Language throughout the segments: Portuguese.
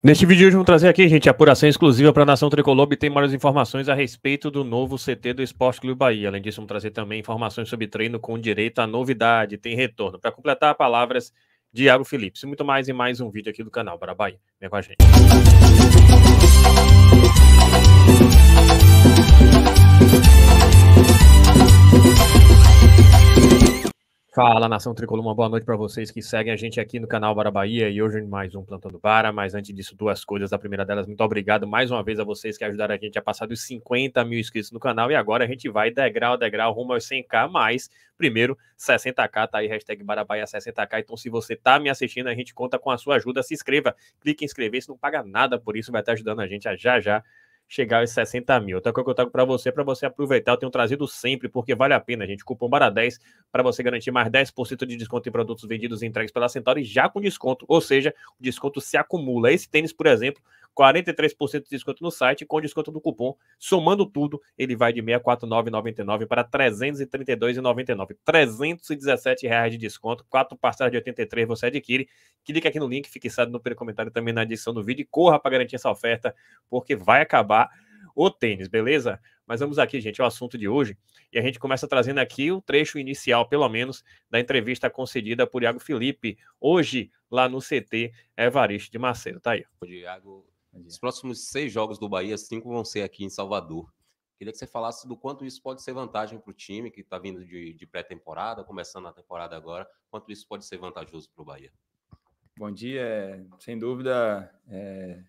Neste vídeo hoje vamos trazer aqui, gente, apuração exclusiva para a Nação Tricolor e tem maiores informações a respeito do novo CT do Esporte Clube Bahia. Além disso, vamos trazer também informações sobre treino com direito à novidade, tem retorno. Para completar, palavras de Iago Felipe. E muito mais em mais um vídeo aqui do canal Para Bahia. Vem com a gente. Fala, Nação Tricolor, uma boa noite para vocês que seguem a gente aqui no canal Bara Bahia e hoje mais um Plantando vara. mas antes disso, duas coisas. A primeira delas, muito obrigado mais uma vez a vocês que ajudaram a gente a passar dos 50 mil inscritos no canal e agora a gente vai degrau, degrau, rumo aos 100k, mas primeiro 60k, tá aí, hashtag Bara Bahia 60k, então se você tá me assistindo, a gente conta com a sua ajuda, se inscreva, clique em inscrever, se não paga nada por isso, vai estar ajudando a gente a já já chegar aos 60 mil. Então é o que eu trago para você, é para você aproveitar. Eu tenho trazido sempre, porque vale a pena, gente. Cupom BARA10 para você garantir mais 10% de desconto em produtos vendidos e entregues pela Centauri já com desconto. Ou seja, o desconto se acumula. Esse tênis, por exemplo, 43% de desconto no site com desconto do cupom. Somando tudo, ele vai de 64,99 para 332,99. 317 reais de desconto, quatro parcelas de 83 você adquire. Clique aqui no link fixado no comentário também na edição do vídeo e corra para garantir essa oferta, porque vai acabar o tênis, beleza? Mas vamos aqui, gente, ao assunto de hoje. E a gente começa trazendo aqui o trecho inicial, pelo menos, da entrevista concedida por Iago Felipe, hoje, lá no CT Evariste de Macedo. Tá aí. O Iago os próximos seis jogos do Bahia, cinco vão ser aqui em Salvador. Queria que você falasse do quanto isso pode ser vantagem para o time que está vindo de, de pré-temporada, começando a temporada agora, quanto isso pode ser vantajoso para o Bahia. Bom dia. É, sem dúvida, é,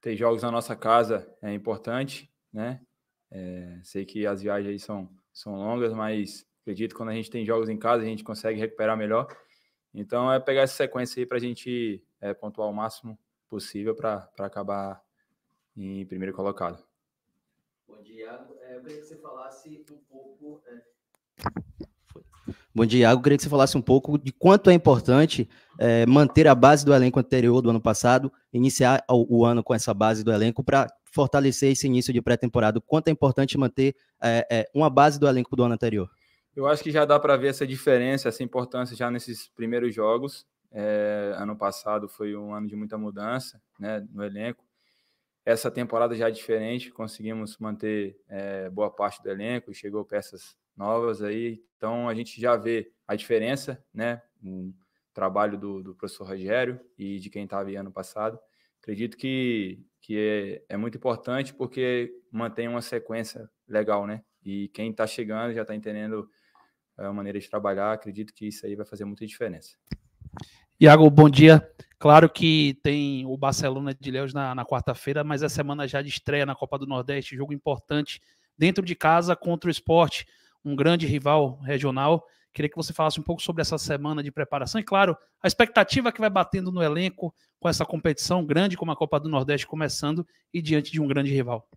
ter jogos na nossa casa é importante, né? É, sei que as viagens aí são, são longas, mas acredito que quando a gente tem jogos em casa, a gente consegue recuperar melhor. Então, é pegar essa sequência aí para a gente é, pontuar o máximo possível para acabar em primeiro colocado. Bom dia, Iago. É, eu queria que você falasse um pouco. É. Bom dia, Iago. Eu queria que você falasse um pouco de quanto é importante é, manter a base do elenco anterior do ano passado, iniciar o, o ano com essa base do elenco para fortalecer esse início de pré-temporada. Quanto é importante manter é, é, uma base do elenco do ano anterior? Eu acho que já dá para ver essa diferença, essa importância já nesses primeiros jogos. É, ano passado foi um ano de muita mudança né, no elenco. Essa temporada já é diferente, conseguimos manter é, boa parte do elenco, chegou peças novas aí, então a gente já vê a diferença, né? o trabalho do, do professor Rogério e de quem estava ano passado. Acredito que, que é, é muito importante porque mantém uma sequência legal, né? E quem está chegando já está entendendo a maneira de trabalhar, acredito que isso aí vai fazer muita diferença. Iago, bom dia. Claro que tem o Barcelona de Leos na, na quarta-feira, mas a semana já de estreia na Copa do Nordeste, jogo importante dentro de casa contra o esporte, um grande rival regional. Queria que você falasse um pouco sobre essa semana de preparação e, claro, a expectativa que vai batendo no elenco com essa competição grande como a Copa do Nordeste começando e diante de um grande rival.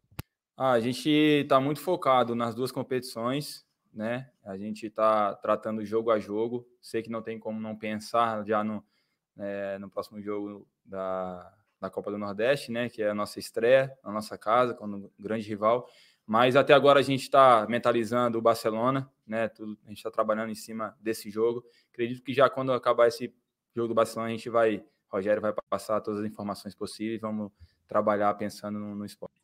Ah, a gente está muito focado nas duas competições né? A gente está tratando jogo a jogo. Sei que não tem como não pensar já no, é, no próximo jogo da, da Copa do Nordeste, né? Que é a nossa estreia na nossa casa, como um grande rival. Mas até agora a gente está mentalizando o Barcelona, né? Tudo, a gente está trabalhando em cima desse jogo. Acredito que já quando acabar esse jogo do Barcelona, a gente vai. Rogério vai passar todas as informações possíveis. Vamos trabalhar pensando no, no esporte.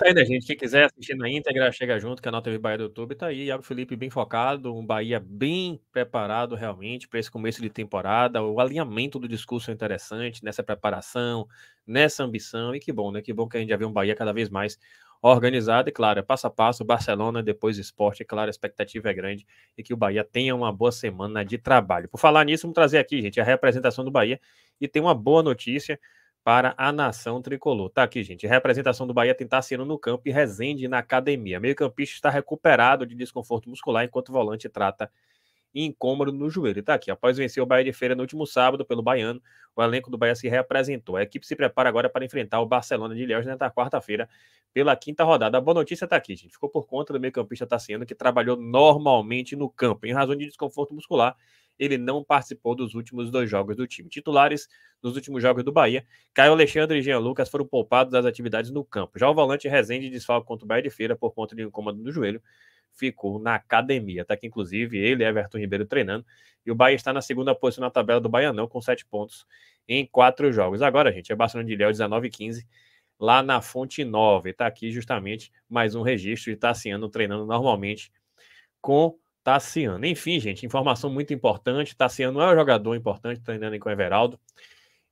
Tá aí, né, gente? Quem quiser assistir na íntegra, chega junto, canal TV Bahia do YouTube, tá aí. Iago Felipe bem focado, um Bahia bem preparado realmente para esse começo de temporada. O alinhamento do discurso é interessante nessa preparação, nessa ambição. E que bom, né? Que bom que a gente já vê um Bahia cada vez mais organizado. E claro, é passo a passo, Barcelona, depois esporte. E é claro, a expectativa é grande e que o Bahia tenha uma boa semana de trabalho. Por falar nisso, vamos trazer aqui, gente, a representação do Bahia. E tem uma boa notícia para a nação tricolor. Tá aqui, gente. Representação do Bahia tem Tassiano no campo e resende na academia. Meio-campista está recuperado de desconforto muscular enquanto o volante trata incômodo no joelho. Tá aqui. Após vencer o Bahia de Feira no último sábado pelo baiano, o elenco do Bahia se reapresentou. A equipe se prepara agora para enfrentar o Barcelona de Leões nesta quarta-feira pela quinta rodada. A boa notícia tá aqui, gente. Ficou por conta do meio-campista Tassiano que trabalhou normalmente no campo em razão de desconforto muscular ele não participou dos últimos dois jogos do time. Titulares nos últimos jogos do Bahia, Caio Alexandre e Jean Lucas foram poupados das atividades no campo. Já o volante Rezende desfalco contra o Bahia de Feira por conta de incômodo no joelho, ficou na academia. até aqui, inclusive, ele, e Everton Ribeiro, treinando. E o Bahia está na segunda posição na tabela do Baianão, com sete pontos em quatro jogos. Agora, gente, é Barcelona de Léo, 19 e 15, lá na Fonte 9. está aqui justamente mais um registro e está Tassiano treinando normalmente com Tassiano. Enfim, gente, informação muito importante. Tassiano é um jogador importante, treinando com o Everaldo.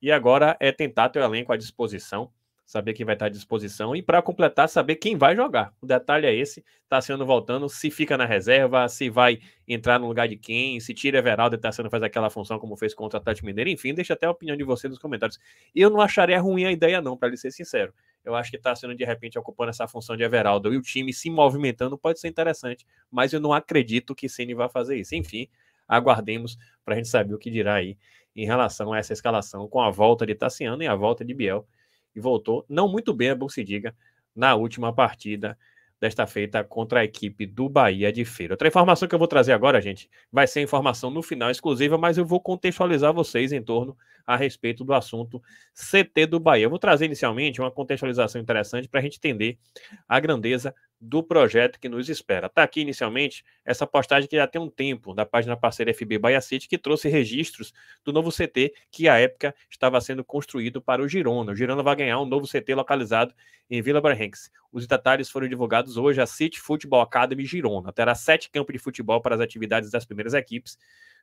E agora é tentar ter o elenco à disposição saber quem vai estar à disposição e para completar, saber quem vai jogar. O detalhe é esse, Tassiano tá voltando, se fica na reserva, se vai entrar no lugar de quem, se tira Everaldo e Tassiano tá faz aquela função como fez contra o Atlético Mineiro, enfim, deixa até a opinião de você nos comentários. Eu não acharia ruim a ideia não, para lhe ser sincero. Eu acho que Tassiano tá de repente ocupando essa função de Everaldo e o time se movimentando pode ser interessante, mas eu não acredito que Ceni vá fazer isso. Enfim, aguardemos para a gente saber o que dirá aí em relação a essa escalação com a volta de Tassiano e a volta de Biel e voltou, não muito bem, é bom se diga, na última partida desta feita contra a equipe do Bahia de Feira. Outra informação que eu vou trazer agora, gente, vai ser informação no final exclusiva, mas eu vou contextualizar vocês em torno a respeito do assunto CT do Bahia. Eu vou trazer inicialmente uma contextualização interessante para a gente entender a grandeza do projeto que nos espera. Está aqui inicialmente essa postagem que já tem um tempo, da página parceira FB Bahia City, que trouxe registros do novo CT que à época estava sendo construído para o Girona. O Girona vai ganhar um novo CT localizado em Vila Barrenques. Os detalhes foram divulgados hoje, a City Football Academy Girona. Terá sete campos de futebol para as atividades das primeiras equipes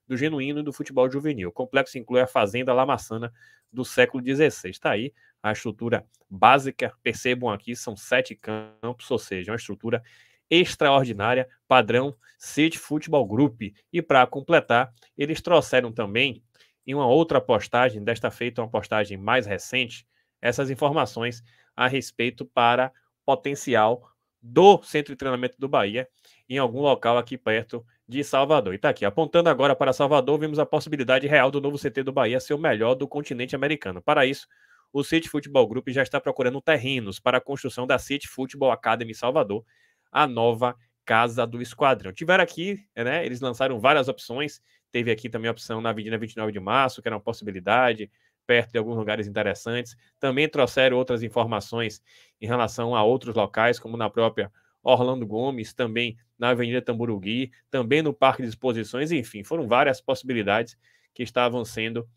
do genuíno e do futebol juvenil. O complexo inclui a fazenda lamaçana do século XVI. Está aí a estrutura básica, percebam aqui, são sete campos, ou seja, uma estrutura extraordinária, padrão City Football Group. E para completar, eles trouxeram também, em uma outra postagem, desta feita uma postagem mais recente, essas informações a respeito para potencial do centro de treinamento do Bahia em algum local aqui perto de Salvador. E tá aqui, apontando agora para Salvador, vimos a possibilidade real do novo CT do Bahia ser o melhor do continente americano. Para isso, o City Football Group já está procurando terrenos para a construção da City Football Academy Salvador, a nova casa do esquadrão. Tiveram aqui, né, eles lançaram várias opções, teve aqui também a opção na Avenida 29 de Março, que era uma possibilidade, perto de alguns lugares interessantes. Também trouxeram outras informações em relação a outros locais, como na própria Orlando Gomes, também na Avenida Tamburugui, também no Parque de Exposições, enfim, foram várias possibilidades que estavam sendo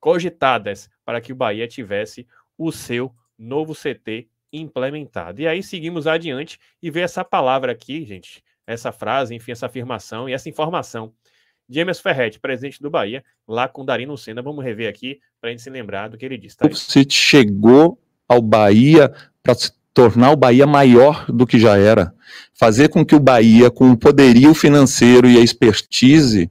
cogitadas para que o Bahia tivesse o seu novo CT implementado. E aí seguimos adiante e vê essa palavra aqui, gente, essa frase, enfim, essa afirmação e essa informação James Ferret, Ferretti, presidente do Bahia, lá com Darino Senna. Vamos rever aqui para a gente se lembrar do que ele disse. Tá o City chegou ao Bahia para se tornar o Bahia maior do que já era. Fazer com que o Bahia, com o poderio financeiro e a expertise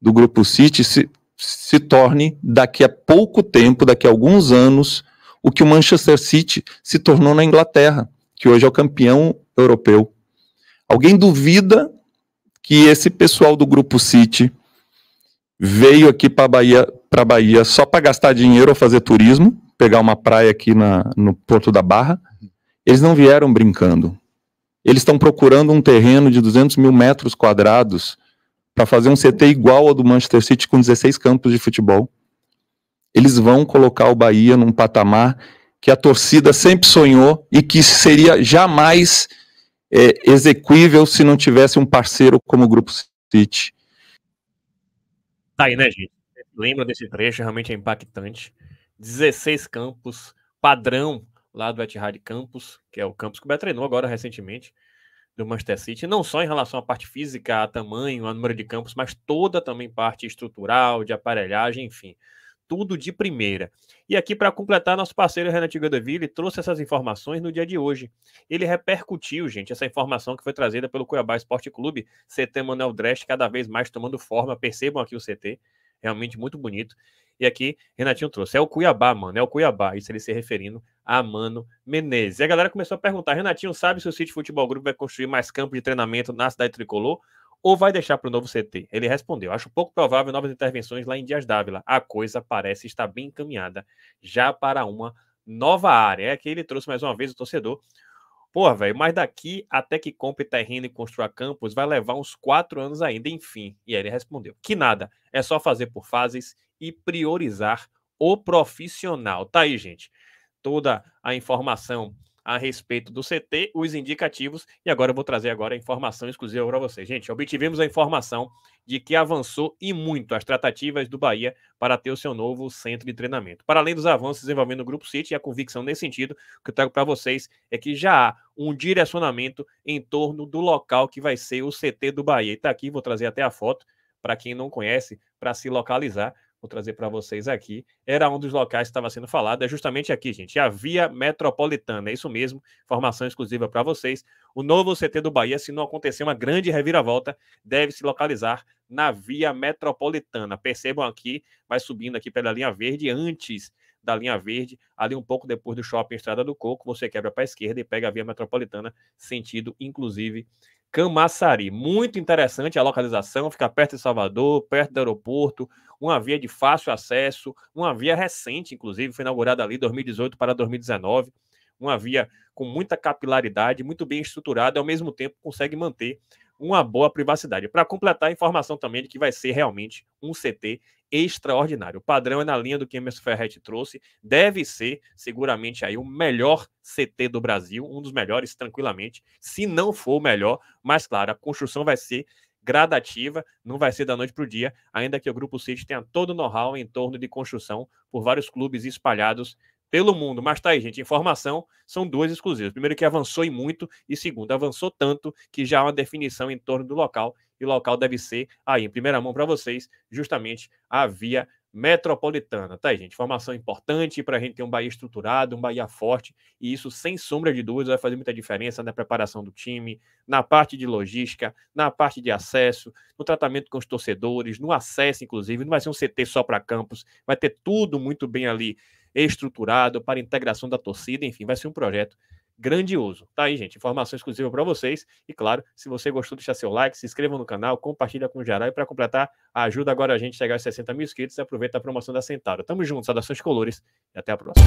do Grupo City, se, se torne, daqui a pouco tempo, daqui a alguns anos, o que o Manchester City se tornou na Inglaterra, que hoje é o campeão europeu. Alguém duvida que esse pessoal do Grupo City veio aqui para Bahia, para Bahia só para gastar dinheiro ou fazer turismo, pegar uma praia aqui na, no Porto da Barra. Eles não vieram brincando. Eles estão procurando um terreno de 200 mil metros quadrados para fazer um CT igual ao do Manchester City com 16 campos de futebol. Eles vão colocar o Bahia num patamar que a torcida sempre sonhou e que seria jamais é, execuível se não tivesse um parceiro como o Grupo City. Tá aí, né, gente? Lembra desse trecho, realmente é impactante. 16 campos, padrão lá do Etihad Campus, que é o campus que o Beto treinou agora recentemente, do Manchester City, não só em relação à parte física, a tamanho, a número de campos, mas toda também parte estrutural, de aparelhagem, enfim tudo de primeira. E aqui, para completar, nosso parceiro Renato Godoville trouxe essas informações no dia de hoje. Ele repercutiu, gente, essa informação que foi trazida pelo Cuiabá Esporte Clube, CT Manuel Drest, cada vez mais tomando forma. Percebam aqui o CT, realmente muito bonito. E aqui, Renatinho trouxe. É o Cuiabá, mano. É o Cuiabá. Isso ele se referindo a Mano Menezes. E a galera começou a perguntar: Renatinho, sabe se o City Futebol Grupo vai construir mais campo de treinamento na cidade tricolor? ou vai deixar para o novo CT? Ele respondeu: Acho pouco provável novas intervenções lá em Dias Dávila. A coisa parece estar bem encaminhada já para uma nova área. É que ele trouxe mais uma vez o torcedor. Porra, velho, mas daqui até que compre terreno e construa campus vai levar uns quatro anos ainda, enfim. E aí ele respondeu: Que nada, é só fazer por fases e priorizar o profissional. Tá aí, gente. Toda a informação a respeito do CT, os indicativos, e agora eu vou trazer agora a informação exclusiva para vocês. Gente, obtivemos a informação de que avançou e muito as tratativas do Bahia para ter o seu novo centro de treinamento. Para além dos avanços envolvendo o Grupo City e a convicção nesse sentido, o que eu trago para vocês é que já há um direcionamento em torno do local que vai ser o CT do Bahia. E está aqui, vou trazer até a foto, para quem não conhece, para se localizar vou trazer para vocês aqui, era um dos locais que estava sendo falado, é justamente aqui, gente, é a Via Metropolitana, é isso mesmo, informação exclusiva para vocês. O novo CT do Bahia, se não acontecer uma grande reviravolta, deve se localizar na Via Metropolitana. Percebam aqui, vai subindo aqui pela linha verde, antes da linha verde, ali um pouco depois do shopping Estrada do Coco, você quebra para a esquerda e pega a Via Metropolitana, sentido, inclusive, Camaçari. Muito interessante a localização, fica perto de Salvador, perto do aeroporto, uma via de fácil acesso, uma via recente, inclusive, foi inaugurada ali 2018 para 2019, uma via com muita capilaridade, muito bem estruturada, ao mesmo tempo consegue manter uma boa privacidade. Para completar a informação também de que vai ser realmente um CT extraordinário. O padrão é na linha do que Emerson Ferretti trouxe, deve ser seguramente aí o melhor CT do Brasil, um dos melhores tranquilamente, se não for o melhor, mas claro, a construção vai ser gradativa, não vai ser da noite para o dia, ainda que o Grupo City tenha todo o know-how em torno de construção por vários clubes espalhados pelo mundo. Mas tá aí, gente, informação são duas exclusivas. Primeiro que avançou e muito, e segundo, avançou tanto que já há uma definição em torno do local, e o local deve ser aí, em primeira mão para vocês, justamente a via metropolitana. Tá aí, gente, informação importante para a gente ter um Bahia estruturado, um Bahia forte, e isso, sem sombra de dúvidas, vai fazer muita diferença na preparação do time, na parte de logística, na parte de acesso, no tratamento com os torcedores, no acesso, inclusive, não vai ser um CT só para campos, vai ter tudo muito bem ali estruturado para integração da torcida, enfim, vai ser um projeto grandioso. Tá aí, gente, informação exclusiva para vocês. E claro, se você gostou, deixa seu like, se inscreva no canal, compartilha com o geral e para completar, ajuda agora a gente a chegar aos 60 mil inscritos e aproveita a promoção da Centauro. Tamo junto, saudações colores e até a próxima.